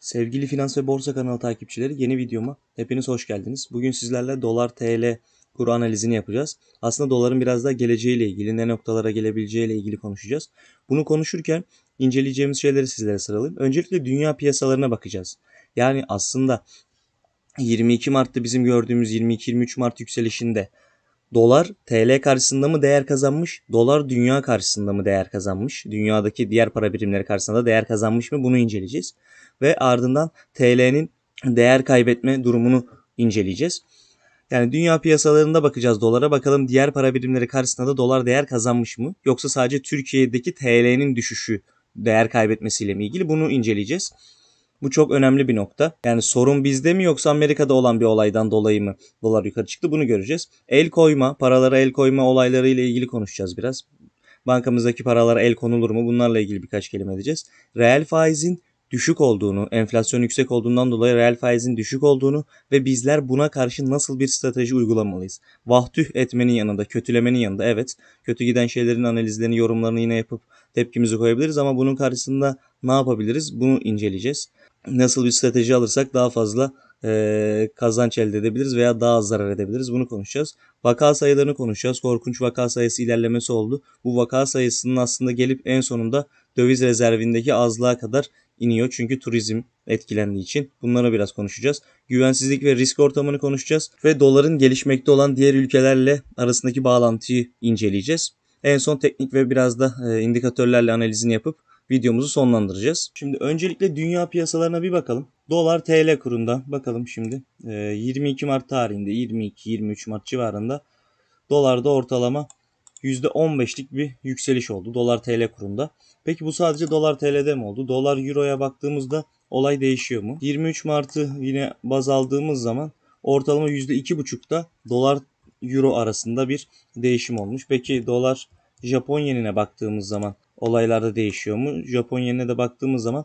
Sevgili Finans ve Borsa kanalı takipçileri yeni videoma hepiniz hoş geldiniz. Bugün sizlerle dolar TL kuru analizini yapacağız. Aslında doların biraz daha geleceğiyle ilgili ne noktalara gelebileceğiyle ilgili konuşacağız. Bunu konuşurken inceleyeceğimiz şeyleri sizlere sıralayayım. Öncelikle dünya piyasalarına bakacağız. Yani aslında 22 Mart'ta bizim gördüğümüz 22-23 Mart yükselişinde dolar TL karşısında mı değer kazanmış? Dolar dünya karşısında mı değer kazanmış? Dünyadaki diğer para birimleri karşısında da değer kazanmış mı? Bunu inceleyeceğiz. Ve ardından TL'nin değer kaybetme durumunu inceleyeceğiz. Yani dünya piyasalarında bakacağız dolara bakalım diğer para birimleri karşısında da dolar değer kazanmış mı? Yoksa sadece Türkiye'deki TL'nin düşüşü değer kaybetmesiyle mi ilgili bunu inceleyeceğiz. Bu çok önemli bir nokta. Yani sorun bizde mi yoksa Amerika'da olan bir olaydan dolayı mı dolar yukarı çıktı bunu göreceğiz. El koyma, paralara el koyma olaylarıyla ilgili konuşacağız biraz. Bankamızdaki paralara el konulur mu? Bunlarla ilgili birkaç kelime edeceğiz. Reel faizin düşük olduğunu, enflasyon yüksek olduğundan dolayı reel faizin düşük olduğunu ve bizler buna karşı nasıl bir strateji uygulamalıyız? Vahtüh etmenin yanında, kötülemenin yanında evet, kötü giden şeylerin analizlerini, yorumlarını yine yapıp tepkimizi koyabiliriz ama bunun karşısında ne yapabiliriz? Bunu inceleyeceğiz. Nasıl bir strateji alırsak daha fazla e, kazanç elde edebiliriz veya daha az zarar edebiliriz. Bunu konuşacağız. Vaka sayılarını konuşacağız. Korkunç vaka sayısı ilerlemesi oldu. Bu vaka sayısının aslında gelip en sonunda döviz rezervindeki azlığa kadar iniyor. Çünkü turizm etkilendiği için bunlara biraz konuşacağız. Güvensizlik ve risk ortamını konuşacağız ve doların gelişmekte olan diğer ülkelerle arasındaki bağlantıyı inceleyeceğiz. En son teknik ve biraz da e, indikatörlerle analizini yapıp videomuzu sonlandıracağız. Şimdi öncelikle dünya piyasalarına bir bakalım. Dolar TL kurunda bakalım şimdi. 22 e, Mart tarihinde 22-23 Mart civarında dolarda ortalama %15'lik bir yükseliş oldu dolar TL kurunda. Peki bu sadece dolar TL'de mi oldu? Dolar euroya baktığımızda olay değişiyor mu? 23 Mart'ı yine baz aldığımız zaman ortalama %2,5'da dolar euro arasında bir değişim olmuş. Peki dolar Japon yenine baktığımız zaman olaylarda değişiyor mu? Japon yenine de baktığımız zaman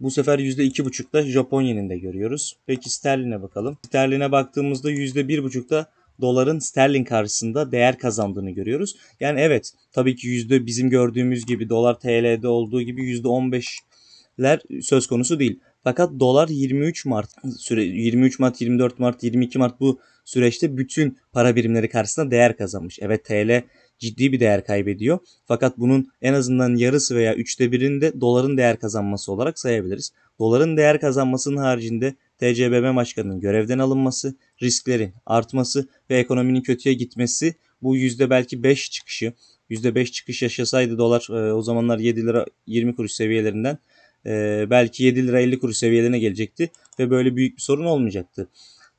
bu sefer %2,5'da Japon yeninde görüyoruz. Peki sterline bakalım. Sterline baktığımızda %1,5'da doların sterlin karşısında değer kazandığını görüyoruz. Yani evet tabii ki yüzde bizim gördüğümüz gibi dolar TL'de olduğu gibi yüzde 15'ler söz konusu değil. Fakat dolar 23 Mart süre 23 Mart 24 Mart 22 Mart bu süreçte bütün para birimleri karşısında değer kazanmış. Evet TL ciddi bir değer kaybediyor. Fakat bunun en azından yarısı veya üçte birini de doların değer kazanması olarak sayabiliriz. Doların değer kazanmasının haricinde TCBB Başkanı'nın görevden alınması, risklerin artması ve ekonominin kötüye gitmesi bu yüzde belki 5 çıkışı yüzde %5 çıkış yaşasaydı dolar e, o zamanlar 7 lira 20 kuruş seviyelerinden e, belki 7 lira 50 kuruş seviyelerine gelecekti ve böyle büyük bir sorun olmayacaktı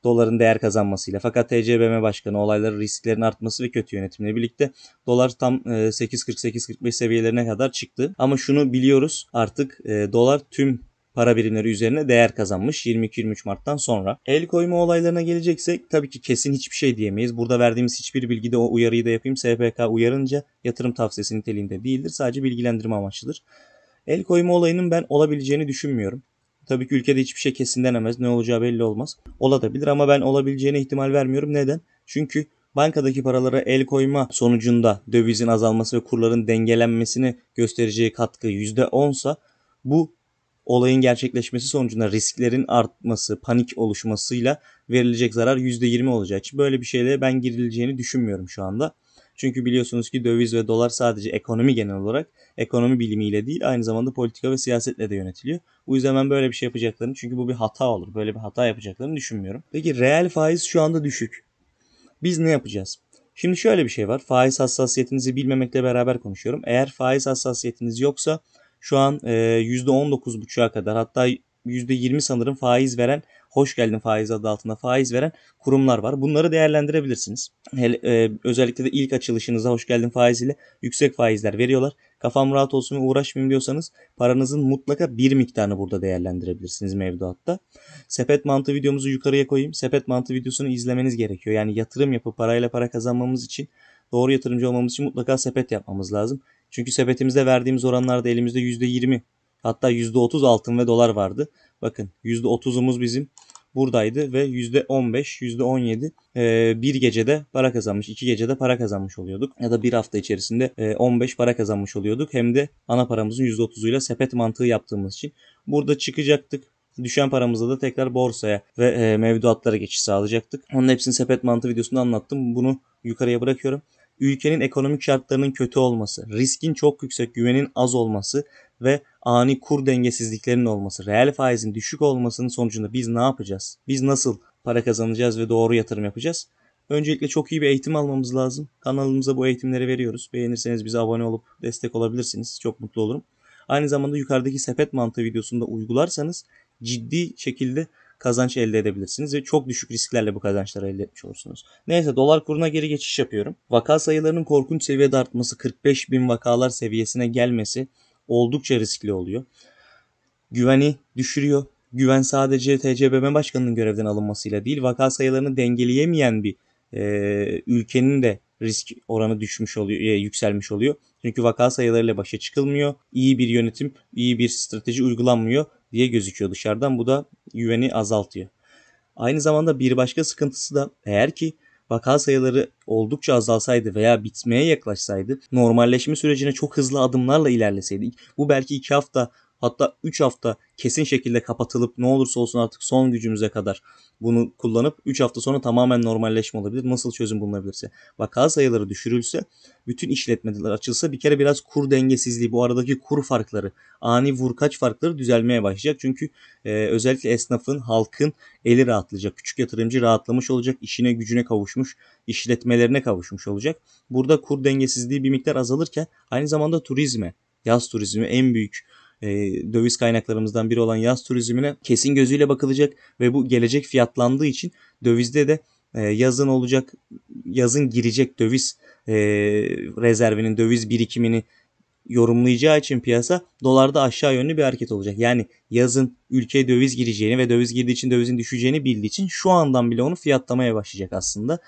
doların değer kazanmasıyla. Fakat TCBM Başkanı olayları risklerin artması ve kötü yönetimle birlikte dolar tam 8.48-45 e, seviyelerine kadar çıktı. Ama şunu biliyoruz artık e, dolar tüm para birimleri üzerine değer kazanmış 22-23 Mart'tan sonra. El koyma olaylarına geleceksek tabii ki kesin hiçbir şey diyemeyiz. Burada verdiğimiz hiçbir bilgide o uyarıyı da yapayım. SPK uyarınca yatırım tavsiyesi niteliğinde değildir. Sadece bilgilendirme amaçlıdır. El koyma olayının ben olabileceğini düşünmüyorum. Tabii ki ülkede hiçbir şey kesin denemez. Ne olacağı belli olmaz. Olabilir ama ben olabileceğine ihtimal vermiyorum. Neden? Çünkü bankadaki paralara el koyma sonucunda dövizin azalması ve kurların dengelenmesini göstereceği katkı %10 sa bu olayın gerçekleşmesi sonucunda risklerin artması, panik oluşmasıyla verilecek zarar %20 olacağı için böyle bir şeyle ben girileceğini düşünmüyorum şu anda. Çünkü biliyorsunuz ki döviz ve dolar sadece ekonomi genel olarak ekonomi bilimiyle değil aynı zamanda politika ve siyasetle de yönetiliyor. O yüzden ben böyle bir şey yapacaklarını çünkü bu bir hata olur. Böyle bir hata yapacaklarını düşünmüyorum. Peki reel faiz şu anda düşük. Biz ne yapacağız? Şimdi şöyle bir şey var. Faiz hassasiyetinizi bilmemekle beraber konuşuyorum. Eğer faiz hassasiyetiniz yoksa şu an e, %19.5'a kadar hatta %20 sanırım faiz veren hoş geldin faiz adı altında faiz veren kurumlar var. Bunları değerlendirebilirsiniz. Hele, e, özellikle de ilk açılışınıza hoş geldin faiz ile yüksek faizler veriyorlar. Kafam rahat olsun ve uğraşmayayım diyorsanız paranızın mutlaka bir miktarını burada değerlendirebilirsiniz mevduatta. Sepet mantı videomuzu yukarıya koyayım. Sepet mantı videosunu izlemeniz gerekiyor. Yani yatırım yapıp parayla para kazanmamız için doğru yatırımcı olmamız için mutlaka sepet yapmamız lazım. Çünkü sepetimizde verdiğimiz oranlarda elimizde %20 hatta %30 altın ve dolar vardı. Bakın %30'umuz bizim buradaydı ve %15, %17 e, bir gecede para kazanmış, iki gecede para kazanmış oluyorduk. Ya da bir hafta içerisinde 15 e, para kazanmış oluyorduk. Hem de ana paramızın %30'uyla sepet mantığı yaptığımız için. Burada çıkacaktık. Düşen paramızla da tekrar borsaya ve e, mevduatlara geçiş sağlayacaktık. Onun hepsini sepet mantığı videosunda anlattım. Bunu yukarıya bırakıyorum ülkenin ekonomik şartlarının kötü olması, riskin çok yüksek, güvenin az olması ve ani kur dengesizliklerinin olması, reel faizin düşük olmasının sonucunda biz ne yapacağız? Biz nasıl para kazanacağız ve doğru yatırım yapacağız? Öncelikle çok iyi bir eğitim almamız lazım. Kanalımıza bu eğitimleri veriyoruz. Beğenirseniz bize abone olup destek olabilirsiniz. Çok mutlu olurum. Aynı zamanda yukarıdaki sepet mantığı videosunda uygularsanız ciddi şekilde kazanç elde edebilirsiniz ve çok düşük risklerle bu kazançları elde etmiş olursunuz. Neyse dolar kuruna geri geçiş yapıyorum. Vaka sayılarının korkunç seviyede artması 45 bin vakalar seviyesine gelmesi oldukça riskli oluyor. Güveni düşürüyor. Güven sadece TCBM Başkanı'nın görevden alınmasıyla değil vaka sayılarını dengeleyemeyen bir e, ülkenin de risk oranı düşmüş oluyor, e, yükselmiş oluyor. Çünkü vaka sayılarıyla başa çıkılmıyor. İyi bir yönetim, iyi bir strateji uygulanmıyor diye gözüküyor dışarıdan. Bu da güveni azaltıyor. Aynı zamanda bir başka sıkıntısı da eğer ki vaka sayıları oldukça azalsaydı veya bitmeye yaklaşsaydı normalleşme sürecine çok hızlı adımlarla ilerleseydik bu belki 2 hafta Hatta 3 hafta kesin şekilde kapatılıp ne olursa olsun artık son gücümüze kadar bunu kullanıp 3 hafta sonra tamamen normalleşme olabilir. Nasıl çözüm bulunabilirse. Vaka sayıları düşürülse, bütün işletmeler açılsa bir kere biraz kur dengesizliği, bu aradaki kur farkları, ani vurkaç farkları düzelmeye başlayacak. Çünkü e, özellikle esnafın, halkın eli rahatlayacak. Küçük yatırımcı rahatlamış olacak, işine gücüne kavuşmuş, işletmelerine kavuşmuş olacak. Burada kur dengesizliği bir miktar azalırken aynı zamanda turizme, yaz turizmi en büyük e, döviz kaynaklarımızdan biri olan yaz turizmine kesin gözüyle bakılacak ve bu gelecek fiyatlandığı için dövizde de e, yazın olacak yazın girecek döviz e, rezervinin döviz birikimini yorumlayacağı için piyasa dolarda aşağı yönlü bir hareket olacak. Yani yazın ülkeye döviz gireceğini ve döviz girdiği için dövizin düşeceğini bildiği için şu andan bile onu fiyatlamaya başlayacak aslında.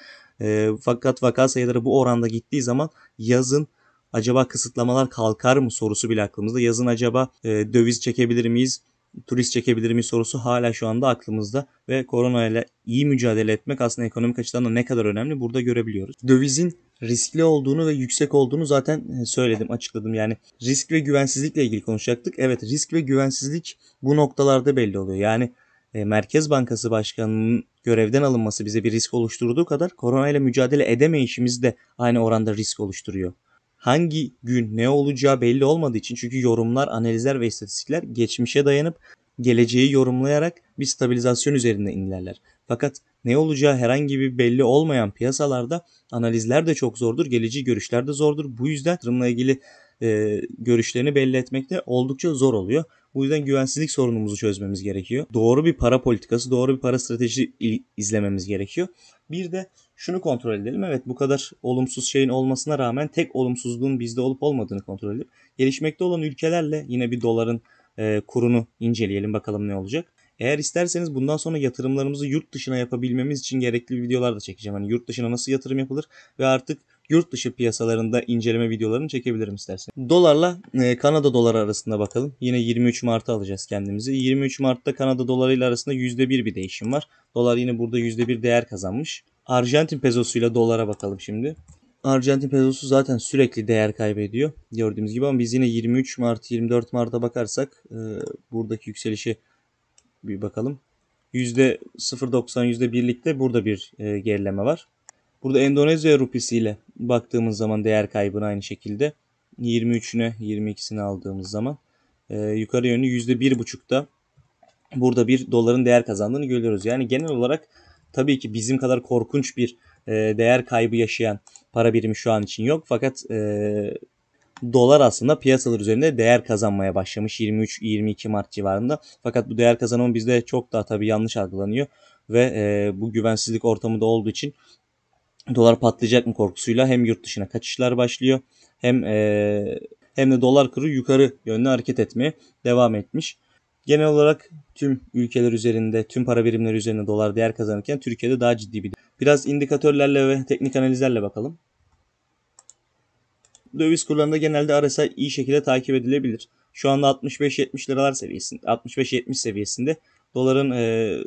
E, fakat vaka sayıları bu oranda gittiği zaman yazın acaba kısıtlamalar kalkar mı sorusu bile aklımızda. Yazın acaba e, döviz çekebilir miyiz? turist çekebilir miyiz sorusu hala şu anda aklımızda ve korona ile iyi mücadele etmek aslında ekonomik açıdan da ne kadar önemli burada görebiliyoruz. Dövizin riskli olduğunu ve yüksek olduğunu zaten e, söyledim, açıkladım. Yani risk ve güvensizlikle ilgili konuşacaktık. Evet, risk ve güvensizlik bu noktalarda belli oluyor. Yani e, Merkez Bankası Başkanı'nın görevden alınması bize bir risk oluşturduğu kadar korona ile mücadele edemeyişimiz de aynı oranda risk oluşturuyor hangi gün ne olacağı belli olmadığı için çünkü yorumlar, analizler ve istatistikler geçmişe dayanıp geleceği yorumlayarak bir stabilizasyon üzerinde inilerler. Fakat ne olacağı herhangi bir belli olmayan piyasalarda analizler de çok zordur, geleceği görüşler de zordur. Bu yüzden yatırımla ilgili e, görüşlerini belli etmekte oldukça zor oluyor. Bu yüzden güvensizlik sorunumuzu çözmemiz gerekiyor. Doğru bir para politikası, doğru bir para stratejisi izlememiz gerekiyor. Bir de şunu kontrol edelim. Evet bu kadar olumsuz şeyin olmasına rağmen tek olumsuzluğun bizde olup olmadığını kontrol edelim. Gelişmekte olan ülkelerle yine bir doların e, kurunu inceleyelim bakalım ne olacak. Eğer isterseniz bundan sonra yatırımlarımızı yurt dışına yapabilmemiz için gerekli videolar da çekeceğim. Hani yurt dışına nasıl yatırım yapılır ve artık yurt dışı piyasalarında inceleme videolarını çekebilirim istersen. Dolarla e, Kanada doları arasında bakalım. Yine 23 Mart'ta alacağız kendimizi. 23 Mart'ta Kanada dolarıyla arasında %1 bir değişim var. Dolar yine burada %1 değer kazanmış. Arjantin pezosuyla dolara bakalım şimdi. Arjantin pezosu zaten sürekli değer kaybediyor gördüğümüz gibi ama biz yine 23 Mart 24 Mart'a bakarsak e, buradaki yükselişi bir bakalım. %0.90 %1'likte burada bir e, gerileme var. Burada Endonezya rupisiyle baktığımız zaman değer kaybını aynı şekilde 23'üne 22'sini aldığımız zaman e, yukarı yönlü %1.5'da burada bir doların değer kazandığını görüyoruz. Yani genel olarak Tabii ki bizim kadar korkunç bir e, değer kaybı yaşayan para birimi şu an için yok. Fakat e, dolar aslında piyasalar üzerinde değer kazanmaya başlamış 23-22 Mart civarında. Fakat bu değer kazanımı bizde çok daha tabii yanlış algılanıyor ve e, bu güvensizlik ortamı da olduğu için dolar patlayacak mı korkusuyla hem yurt dışına kaçışlar başlıyor hem e, hem de dolar kuru yukarı yönlü hareket etmeye devam etmiş. Genel olarak tüm ülkeler üzerinde, tüm para birimleri üzerinde dolar değer kazanırken Türkiye'de daha ciddi bir Biraz indikatörlerle ve teknik analizlerle bakalım. Döviz kurlarında genelde RSI iyi şekilde takip edilebilir. Şu anda 65-70 liralar seviyesinde, 65-70 seviyesinde. Doların e,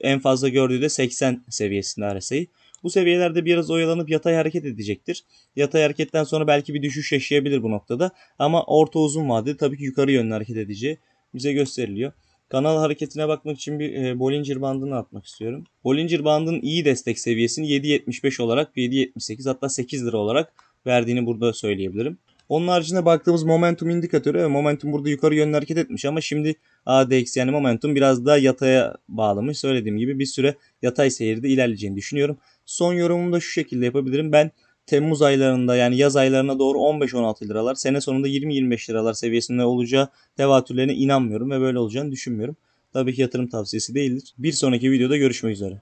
en fazla gördüğü de 80 seviyesinde RSI. Bu seviyelerde biraz oyalanıp yatay hareket edecektir. Yatay hareketten sonra belki bir düşüş yaşayabilir bu noktada. Ama orta uzun vadede tabii ki yukarı yönlü hareket edeceği bize gösteriliyor. Kanal hareketine bakmak için bir e, Bollinger bandını atmak istiyorum. Bollinger bandın iyi destek seviyesini 7.75 olarak 7.78 hatta 8 lira olarak verdiğini burada söyleyebilirim. Onun haricinde baktığımız momentum indikatörü ve momentum burada yukarı yönlü hareket etmiş ama şimdi ADX yani momentum biraz daha yataya bağlamış. Söylediğim gibi bir süre yatay seyirde ilerleyeceğini düşünüyorum. Son yorumumu da şu şekilde yapabilirim. Ben Temmuz aylarında yani yaz aylarına doğru 15-16 liralar, sene sonunda 20-25 liralar seviyesinde olacağı tevatürlerine inanmıyorum ve böyle olacağını düşünmüyorum. Tabii ki yatırım tavsiyesi değildir. Bir sonraki videoda görüşmek üzere.